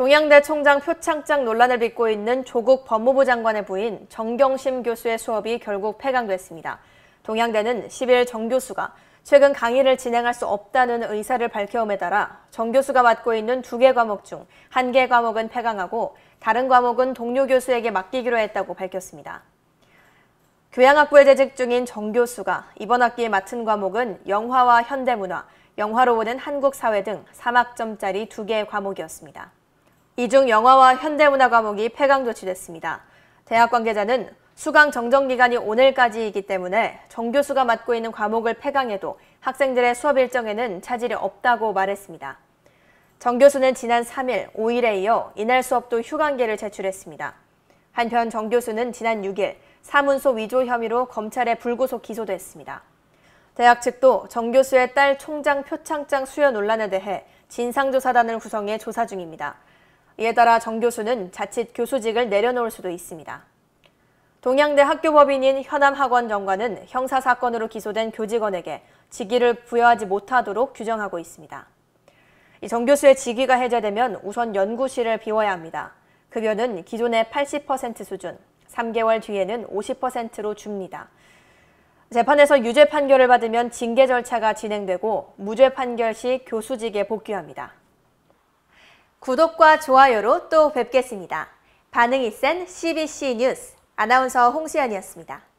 동양대 총장 표창장 논란을 빚고 있는 조국 법무부 장관의 부인 정경심 교수의 수업이 결국 폐강됐습니다. 동양대는 10일 정 교수가 최근 강의를 진행할 수 없다는 의사를 밝혀옴에 따라 정 교수가 맡고 있는 두 개 과목 중 한 개 과목은 폐강하고 다른 과목은 동료 교수에게 맡기기로 했다고 밝혔습니다. 교양학부에 재직 중인 정 교수가 이번 학기에 맡은 과목은 영화와 현대문화, 영화로 보는 한국 사회 등 3학점짜리 두 개의 과목이었습니다. 이중 영화와 현대문화 과목이 폐강 조치됐습니다. 대학 관계자는 수강 정정 기간이 오늘까지이기 때문에 정 교수가 맡고 있는 과목을 폐강해도 학생들의 수업 일정에는 차질이 없다고 말했습니다. 정 교수는 지난 3일, 5일에 이어 이날 수업도 휴강계를 제출했습니다. 한편 정 교수는 지난 6일 사문서 위조 혐의로 검찰에 불구속 기소됐습니다. 대학 측도 정 교수의 딸 총장 표창장 수여 논란에 대해 진상조사단을 구성해 조사 중입니다. 이에 따라 정 교수는 자칫 교수직을 내려놓을 수도 있습니다. 동양대 학교법인인 현암학원 정관은 형사사건으로 기소된 교직원에게 직위를 부여하지 못하도록 규정하고 있습니다. 이정 교수의 직위가 해제되면 우선 연구실을 비워야 합니다. 급여는 그 기존의 80% 수준, 3개월 뒤에는 50%로 줍니다. 재판에서 유죄 판결을 받으면 징계 절차가 진행되고 무죄 판결 시 교수직에 복귀합니다. 구독과 좋아요로 또 뵙겠습니다. 반응이 센 CBC 뉴스 아나운서 홍시연이었습니다.